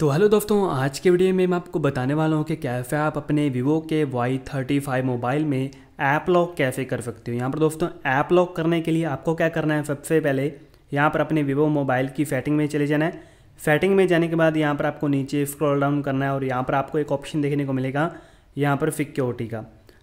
तो हेलो दोस्तों आज के वीडियो में मैं आपको बताने वाला हूँ कि कैफ़े आप अपने वीवो के वाई थर्टी फाइव मोबाइल में ऐप लॉक कैसे कर सकते हो यहाँ पर दोस्तों ऐप लॉक करने के लिए आपको क्या करना है सबसे पहले यहाँ पर अपने वीवो मोबाइल की सेटिंग में चले जाना है सेटिंग में जाने के बाद यहाँ पर आपको नीचे स्क्रॉल डाउन करना है और यहाँ पर आपको एक ऑप्शन देखने को मिलेगा यहाँ पर सिक्योरिटी का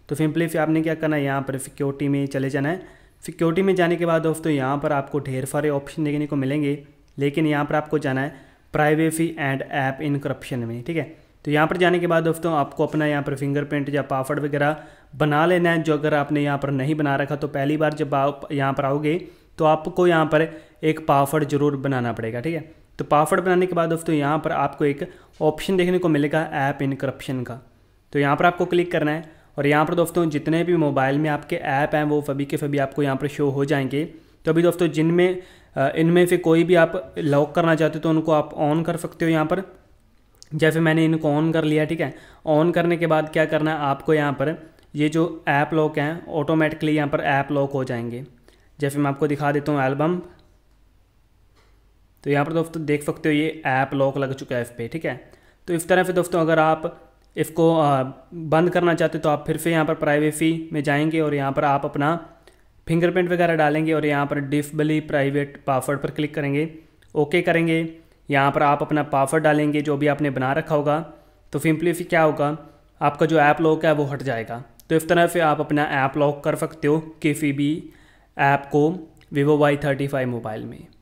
तो सिंपली फिर आपने क्या करना है यहाँ पर सिक्योरिटी में चले जाना है सिक्योरिटी में जाने के बाद दोस्तों यहाँ पर आपको ढेर सारे ऑप्शन देखने को मिलेंगे लेकिन यहाँ पर आपको जाना है प्राइवेसी एंड ऐप इनक्रप्शन में ठीक है तो यहाँ पर जाने के बाद दोस्तों आपको अपना यहाँ पर फिंगरप्रिंट या पासवर्ड वगैरह बना लेना है जो अगर आपने यहाँ पर नहीं बना रखा तो पहली बार जब आप यहाँ पर आओगे तो आपको यहाँ पर एक पासवर्ड जरूर बनाना पड़ेगा ठीक है तो पासवर्ड बनाने के बाद दोस्तों यहाँ पर आपको एक ऑप्शन देखने को मिलेगा ऐप इनक्रप्शन का तो यहाँ पर आपको क्लिक करना है और यहाँ पर दोस्तों जितने भी मोबाइल में आपके ऐप हैं वो फभी के फभी आपको यहाँ पर शो हो जाएंगे तो अभी दोस्तों जिनमें इनमें से कोई भी आप लॉक करना चाहते हो तो उनको आप ऑन कर सकते हो यहाँ पर जैसे मैंने इनको ऑन कर लिया ठीक है ऑन करने के बाद क्या करना है आपको यहाँ पर ये जो ऐप लॉक हैं ऑटोमेटिकली यहाँ पर ऐप लॉक हो जाएंगे जैसे मैं आपको दिखा देता हूँ एल्बम तो यहाँ पर दोस्तों देख सकते हो ये ऐप लॉक लग चुका है इस पर ठीक है तो इस तरह से दोस्तों अगर आप इसको बंद करना चाहते हो तो आप फिर से यहाँ पर प्राइवेसी में जाएंगे और यहाँ पर आप अपना फिंगरप्रिंट वगैरह डालेंगे और यहाँ पर डिफबली प्राइवेट पासवर्ड पर क्लिक करेंगे ओके करेंगे यहाँ पर आप अपना पासवर्ड डालेंगे जो भी आपने बना रखा होगा तो सिंपली क्या होगा आपका जो ऐप लॉक है वो हट जाएगा तो इस तरह से आप अपना ऐप लॉक कर सकते हो किसी भी ऐप को Vivo Y thirty five mobile में